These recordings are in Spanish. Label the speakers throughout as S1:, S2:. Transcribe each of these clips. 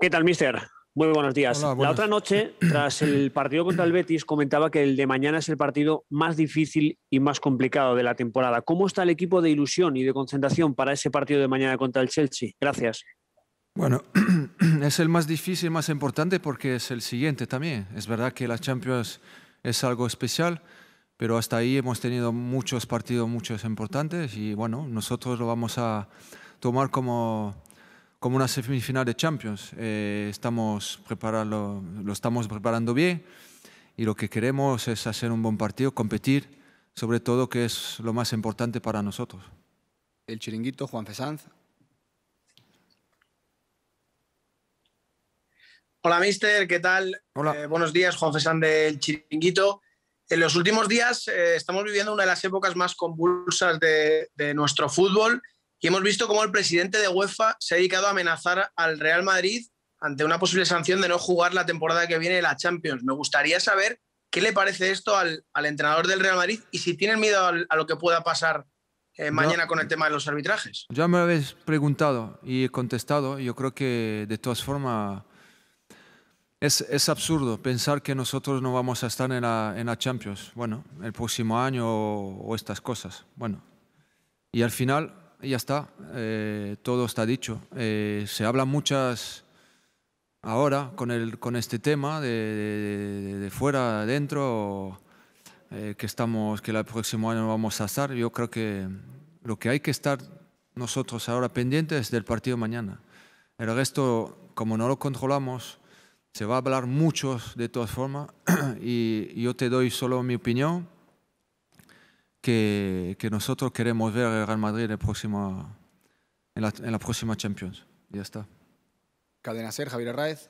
S1: ¿Qué tal, mister? Muy buenos días. la otra noche, tras el partido contra el Betis, comentaba que el de mañana es el partido más difícil y más complicado de la temporada. ¿Cómo está el equipo de ilusión y de concentración para ese partido de mañana contra el Chelsea? Gracias.
S2: Bueno, es el más difícil, y más importante porque es el siguiente también. Es verdad que la Champions es algo especial, pero hasta ahí hemos tenido muchos partidos, muchos importantes y bueno, nosotros lo vamos a tomar como como una semifinal de Champions. Eh, estamos preparando, lo estamos preparando bien y lo que queremos es hacer un buen partido, competir, sobre todo que es lo más importante para nosotros.
S1: El chiringuito, Juan Fesanz. Hola, mister, ¿qué tal? Hola. Eh, buenos días, Juan Fesanz del Chiringuito. En los últimos días eh, estamos viviendo una de las épocas más convulsas de, de nuestro fútbol y hemos visto cómo el presidente de UEFA se ha dedicado a amenazar al Real Madrid ante una posible sanción de no jugar la temporada que viene de la Champions. Me gustaría saber qué le parece esto al, al entrenador del Real Madrid y si tienen miedo a lo que pueda pasar eh, mañana con el tema de los arbitrajes.
S2: Ya me habéis preguntado y he contestado. Yo creo que de todas formas es, es absurdo pensar que nosotros no vamos a estar en la, en la Champions, bueno, el próximo año o, o estas cosas. Bueno, y al final y ya está, eh, todo está dicho. Eh, se habla muchas ahora con, este tema de, fuera, adentro, eh, que, estamos, que el próximo año vamos a estar. Yo creo que lo que hay que estar nosotros ahora pendientes es del partido mañana. El resto, como no lo controlamos, se va a hablar mucho de todas formas y yo te doy solo mi opinión que, nosotros queremos ver el Real Madrid en, el la, próxima Champions. ya está.
S1: Cadena Ser, Javier Arraez.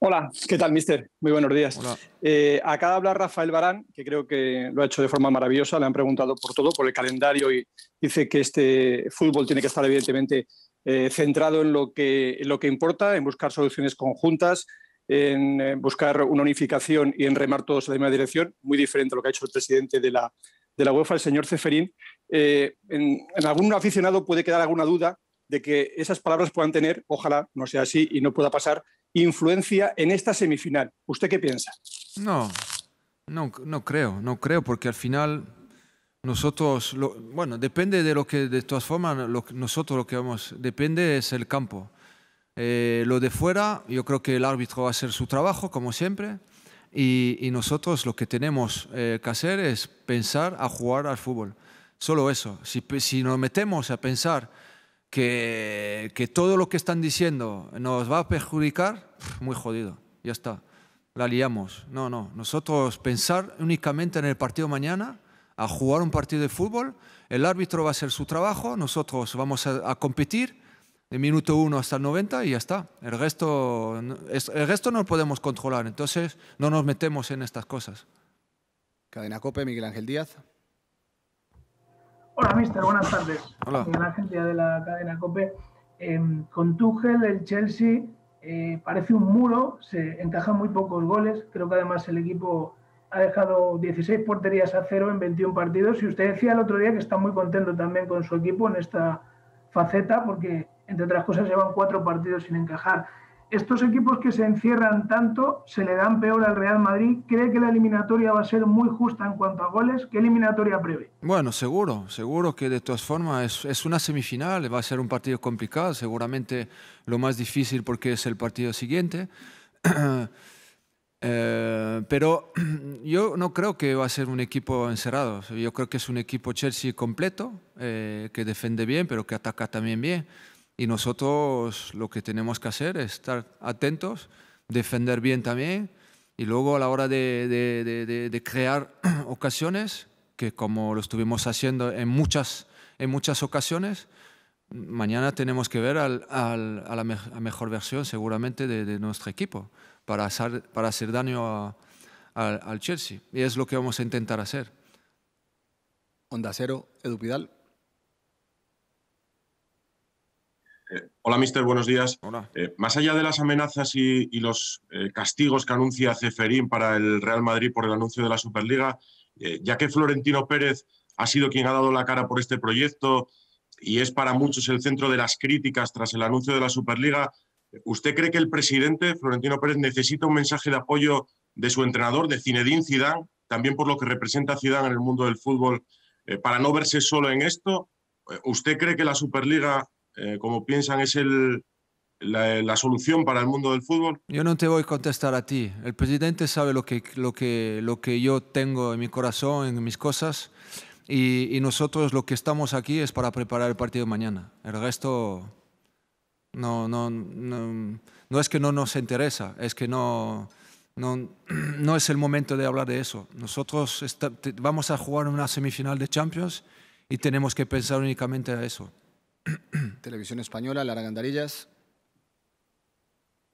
S1: Hola, ¿qué tal, mister? Muy buenos días. Eh, acaba hablar Rafael Barán, que creo que lo ha hecho de forma maravillosa. Le han preguntado por todo, por el calendario, y dice que este fútbol tiene que estar, evidentemente, eh, centrado en lo que importa, en buscar soluciones conjuntas, en eh, buscar una unificación y en remar todos en la misma dirección, muy diferente a lo que ha hecho el presidente de la, de la UEFA, el señor Ceferín. Eh, en, algún aficionado puede quedar alguna duda de que esas palabras puedan tener, ojalá no sea así y no pueda pasar, influencia en esta semifinal. ¿Usted qué piensa?
S2: No, no, creo, no creo, porque al final nosotros, bueno, depende de lo que, de todas formas, nosotros lo que vamos, depende es el campo eh, lo de fuera, yo creo que el árbitro va a hacer su trabajo, como siempre, y, nosotros lo que tenemos eh, que hacer es pensar a jugar al fútbol. Solo eso. Si, nos metemos a pensar que, todo lo que están diciendo nos va a perjudicar, muy jodido, ya está. La liamos. No, no. Nosotros pensar únicamente en el partido mañana, a jugar un partido de fútbol, el árbitro va a hacer su trabajo, nosotros vamos a competir de minuto 1 hasta el 90 y ya está. El resto, el resto no lo podemos controlar, entonces no nos metemos en estas cosas.
S1: Cadena Cope, Miguel Ángel Díaz. Hola, mister, buenas tardes. Hola. Miguel Ángel de la Cadena Cope. Em, con Tuchel, el Chelsea eh, parece un muro, se encajan muy pocos goles. Creo que además el equipo ha dejado 16 porterías a cero en 21 partidos. Y usted decía el otro día que está muy contento también con su equipo en esta faceta porque entre otras cosas, llevan cuatro partidos sin encajar. Estos equipos que se encierran tanto se le dan peor al Real Madrid. ¿Cree que la eliminatoria va a ser muy justa en cuanto a goles? ¿Qué eliminatoria prevé?
S2: Bueno, seguro, seguro que de todas formas es, una semifinal, va a ser un partido complicado, seguramente lo más difícil porque es el partido siguiente. Eh, pero yo no creo que va a ser un equipo encerrado. Yo creo que es un equipo Chelsea completo, eh, que defiende bien, pero que ataca también bien. Y nosotros lo que tenemos que hacer es estar atentos, defender bien también y luego a la hora de, crear ocasiones, que como lo estuvimos haciendo en muchas, en muchas ocasiones, mañana tenemos que ver a la mejor versión seguramente de, nuestro equipo para hacer, para hacer daño al Chelsea. Y es lo que vamos a intentar hacer. Onda Cero,
S1: Edu Pidal. Eh, hola, mister, buenos días. Eh, más allá de las amenazas y, los eh, castigos que anuncia Ceferín para el Real Madrid por el anuncio de la Superliga, ya que Florentino Pérez ha sido quien ha dado la cara por este proyecto y es para muchos el centro de las críticas tras el anuncio de la Superliga, ¿usted cree que el presidente Florentino Pérez necesita un mensaje de apoyo de su entrenador, de Zinedine Zidane, también por lo que representa Zidane en el mundo del fútbol, para no verse solo en esto? ¿Usted cree que la Superliga eh, como piensan es la, solución para el mundo del fútbol?
S2: Yo no te voy a contestar a ti. El presidente sabe lo que, lo que, lo que yo tengo en mi corazón, en mis cosas, y, nosotros lo que estamos aquí es para preparar el partido de mañana. El resto no, no, no, es que no nos interesa, es que no... No, es el momento de hablar de eso. Nosotros vamos a jugar una semifinal de Champions y tenemos que pensar únicamente a eso.
S1: Televisión Española, Lara Gandarillas.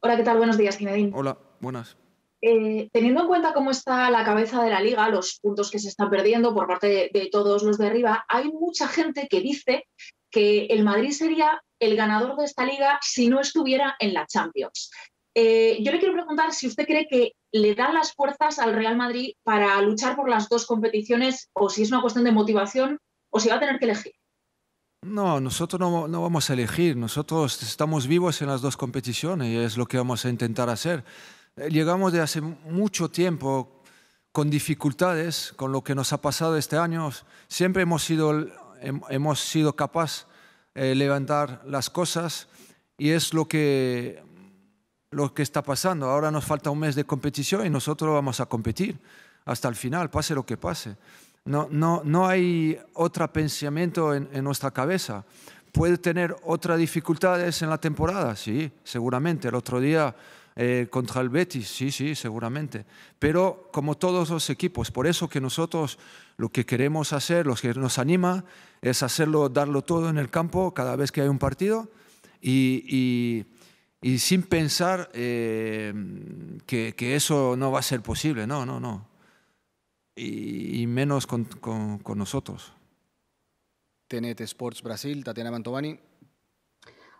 S1: Hola, ¿qué tal? Buenos días, Zinedine.
S2: Hola, buenas.
S1: Eh, teniendo en cuenta cómo está la cabeza de la liga, los puntos que se están perdiendo por parte de, todos los de arriba, hay mucha gente que dice que el Madrid sería el ganador de esta liga si no estuviera en la Champions. Eh, yo le quiero preguntar si usted cree que le dan las fuerzas al Real Madrid para luchar por las dos competiciones o si es una cuestión de motivación o si va a tener que elegir.
S2: No, nosotros no, vamos a elegir, nosotros estamos vivos en las dos competiciones y es lo que vamos a intentar hacer. Eh, llegamos de hace mucho tiempo con dificultades, con lo que nos ha pasado este año. Siempre hemos sido, hemos sido capaz de eh, levantar las cosas y es lo que, lo que está pasando. Ahora nos falta un mes de competición y nosotros vamos a competir hasta el final, pase lo que pase. No, no, hay otro pensamiento en, nuestra cabeza. Puede tener otras dificultades en la temporada, sí, seguramente. El otro día eh, contra el Betis, sí, sí, seguramente. Pero como todos los equipos, por eso que nosotros lo que queremos hacer, lo que nos anima, es hacerlo, darlo todo en el campo cada vez que hay un partido y, sin pensar eh, que, eso no va a ser posible. No, no, no y, menos con, nosotros.
S1: TNT Sports Brasil, Tatiana Mantovani.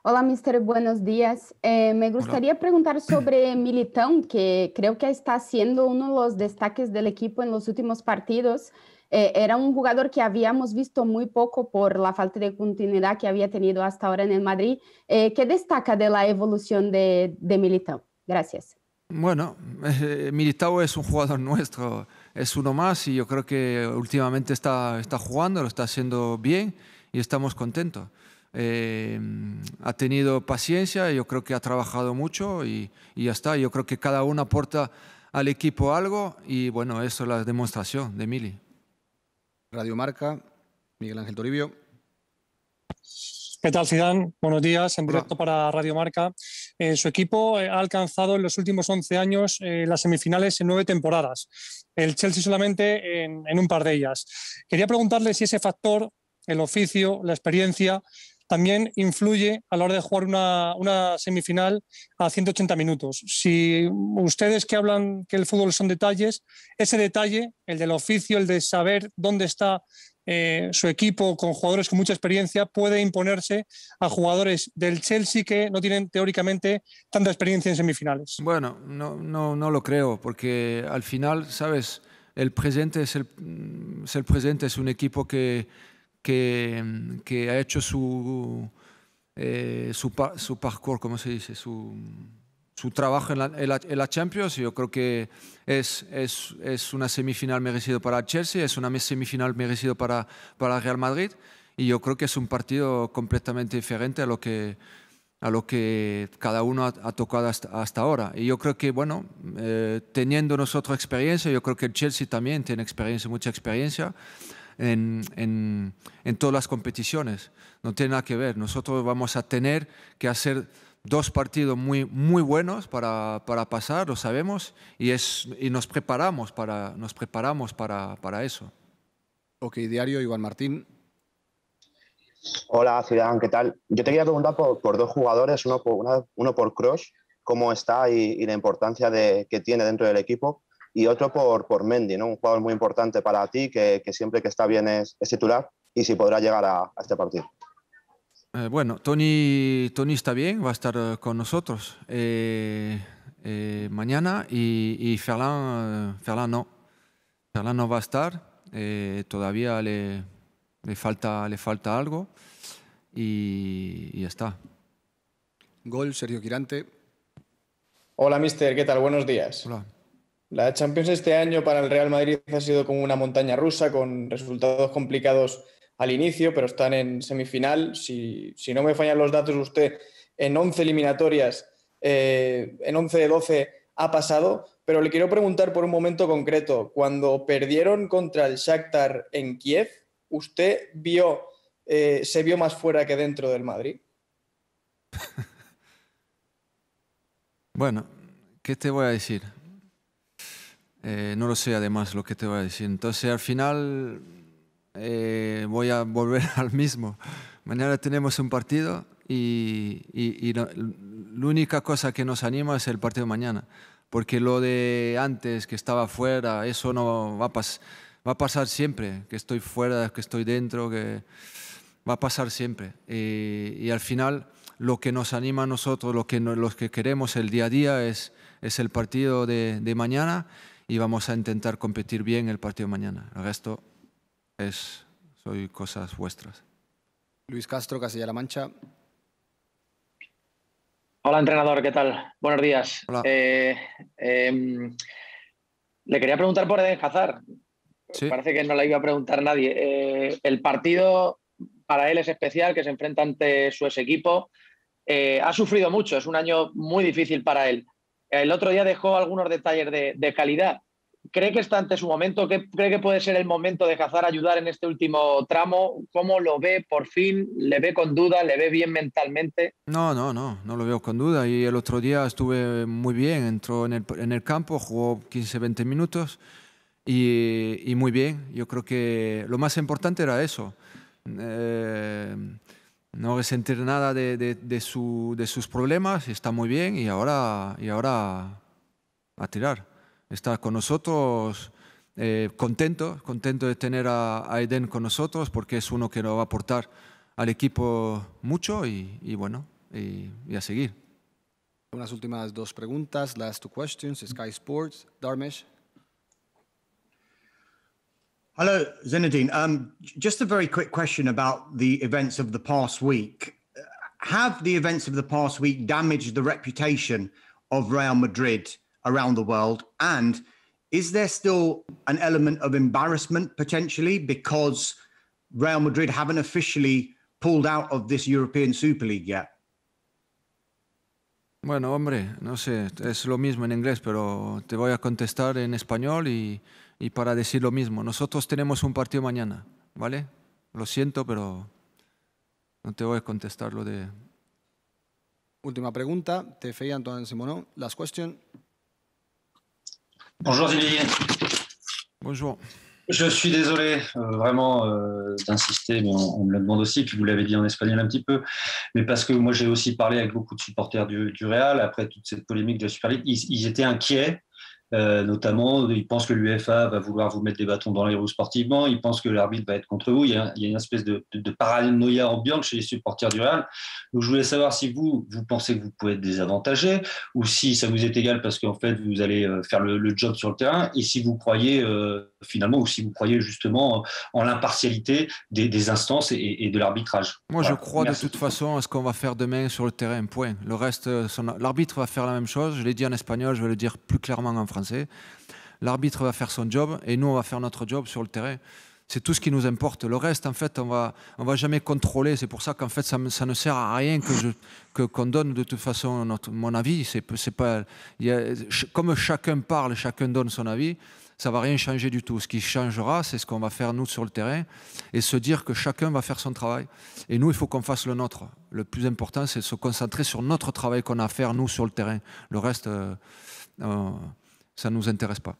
S1: Hola, Mister, buenos días. Eh, me gustaría preguntar sobre Militão, que creo que está siendo uno de los destaques del equipo en los últimos partidos. Eh, era un jugador que habíamos visto muy poco por la falta de continuidad que había tenido hasta ahora en el Madrid. Eh, ¿Qué destaca de la evolución de, de Militão? Gracias.
S2: Bueno, Militão es un jugador nuestro es uno más y yo creo que últimamente está, está jugando, lo está haciendo bien y estamos contentos. Eh, ha tenido paciencia, yo creo que ha trabajado mucho y, y, ya está. Yo creo que cada uno aporta al equipo algo y bueno, eso es la demostración de Mili. Radio Marca,
S1: Miguel Ángel Toribio. ¿Qué tal, Zidane? Buenos días, en directo para Radio Marca. Eh, su equipo ha alcanzado en los últimos 11 años eh, las semifinales en nueve temporadas, el Chelsea solamente en, un par de ellas. Quería preguntarle si ese factor, el oficio, la experiencia, también influye a la hora de jugar una, una, semifinal a 180 minutos. Si ustedes que hablan que el fútbol son detalles, ese detalle, el del oficio, el de saber dónde está eh, su equipo con jugadores con mucha experiencia puede imponerse a jugadores del Chelsea que no tienen teóricamente tanta experiencia en semifinales. Bueno,
S2: no, no, no lo creo, porque al final, ¿sabes? El presente es el, mm, presente, es un equipo que, que, mm, ha hecho su, eh, su, parkour, ¿cómo se dice? Su, su trabajo en la, Champions. Yo creo que es, es, una semifinal merecida para Chelsea, es una semifinal merecida para, para Real Madrid. Y yo creo que es un partido completamente diferente a lo que, a lo que cada uno ha, tocado hasta, ahora. Y yo creo que, bueno, eh, teniendo nosotros experiencia, yo creo que el Chelsea también tiene experiencia, mucha experiencia. En, en todas las competiciones. No tiene nada que ver. Nosotros vamos a tener que hacer dos partidos muy, muy buenos para, para pasar, lo sabemos, y, es, y nos preparamos, para, nos preparamos para, para eso. Ok, diario Iván Martín.
S1: Hola, Ciudadán, ¿qué tal? Yo te quería preguntar por, dos jugadores, uno por, uno por Cross, cómo está y, la importancia de, que tiene dentro del equipo, y otro por, por Mendy, ¿no? un jugador muy importante para ti, que, siempre que está bien es, titular y si podrá llegar a este partido.
S2: Eh, bueno, Tony, Tony está bien, va a estar eh, con nosotros eh, mañana y, y Ferland, no. Ferland no va a estar, todavía le, falta, le falta algo y, está.
S1: Gol, Sergio Quirante. Hola, mister, ¿qué tal? Buenos días. Hola. La Champions este año para el Real Madrid ha sido como una montaña rusa con resultados complicados al inicio, pero están en semifinal. Si, no me fallan los datos, usted en 11 eliminatorias, eh, en 11 de 12 ha pasado, pero le quiero preguntar por un momento concreto. Cuando perdieron contra el Shakhtar en Kiev, ¿usted vio, eh, se vio más fuera que dentro del Madrid?
S2: bueno, ¿qué te voy a decir? Eh, no lo sé además lo que te voy a decir. Entonces, al final eh, voy a volver al mismo. Mañana tenemos un partido y, la, única cosa que nos anima es el partido de mañana, porque lo de antes que estaba fuera, eso no va a, va a pasar siempre, que estoy fuera, que estoy dentro, que va a pasar siempre. Y, al final lo que nos anima a nosotros, lo que, los que queremos el día a día es, es el partido de, mañana y vamos a intentar competir bien el partido de mañana. resto soy cosas
S1: vuestras. Luis Castro, Casilla la Mancha. Hola, entrenador, ¿qué tal? Buenos días. Eh, em, le quería preguntar por Eden Hazard. Parece que no la iba a preguntar nadie. Eh, el partido para él es especial, que se enfrenta ante su ex equipo. Eh, ha sufrido mucho, es un año muy difícil para él. El otro día dejó algunos detalles de calidad. ¿Cree que está ante su momento? cree que puede ser el momento de Cazar ayudar en este último tramo? ¿Cómo lo ve por fin? ¿Le ve con duda? ¿Le ve bien mentalmente?
S2: No, no, no, no lo veo con duda. Y el otro día estuve muy bien, entró en el, campo, jugó 15, 20 minutos y, muy bien. Yo creo que lo más importante era eso. Eh, no sentir nada de, de sus problemas, está muy bien y ahora, y ahora a tirar está con nosotros. Eh, contento, contento de tener a, Aiden con nosotros porque es uno que nos va a aportar al equipo mucho y, bueno, y, a seguir.
S1: Unas últimas dos preguntas, las two questions, Sky Sports, Darmesh. Hello, Zinedine. Um, just a very quick question about the events of the past week. Have the events of the past week damaged the reputation of Real Madrid? around the world? And is there still an element of embarrassment potentially because Real Madrid haven't officially pulled out of this European Super League yet?
S2: Bueno, hombre, no sé, es lo mismo en inglés, pero te voy a contestar en español y, y, para decir lo mismo. Nosotros tenemos un partido mañana, ¿vale? Lo siento, pero no te voy a contestar lo de...
S1: Última pregunta, te feía Antoine Simonón. Last question, Bonjour Julie.
S2: Bonjour. Je suis désolé euh, vraiment euh, d'insister, mais on, me le demande aussi, puis vous l'avez dit en espagnol un petit peu, mais parce que moi j'ai aussi parlé avec beaucoup de supporters du,
S1: Real après toute cette polémique de la Super League, ils étaient inquiets euh, notamment, ils pensent que l'UFA va vouloir vous mettre des bâtons dans les roues sportivement, ils pensent que l'arbitre va être contre vous. Il y a, une espèce de,
S2: de, paranoïa ambiante chez les supporters du Real. Donc, je voulais savoir si vous, vous pensez que vous pouvez être
S1: désavantagé ou si ça vous est égal parce qu'en fait, vous allez euh, faire le, job sur le terrain et si vous croyez. Euh, finalement, ou si vous croyez justement euh, en l'impartialité des, instances
S2: et, de l'arbitrage. Moi, je crois de toute façon à ce qu'on va faire demain sur le terrain, point. Le reste, euh, l'arbitre va faire la même chose. Je l'ai dit en espagnol, je vais le dire plus clairement en français. L'arbitre va faire son job et nous, on va faire notre job sur le terrain. C'est tout ce qui nous importe. Le reste, en fait, on va, on va jamais contrôler. C'est pour ça qu'en fait, ça, ne sert à rien que je, que qu'on donne de toute façon mon avis. C'est, c'est pas, comme chacun parle, chacun donne son avis ça ne va rien changer du tout. Ce qui changera, c'est ce qu'on va faire nous sur le terrain et se dire que chacun va faire son travail. Et nous, il faut qu'on fasse le nôtre. Le plus important, c'est de se concentrer sur notre travail qu'on a à faire nous sur le terrain. Le reste, euh, euh, ça ne nous intéresse pas.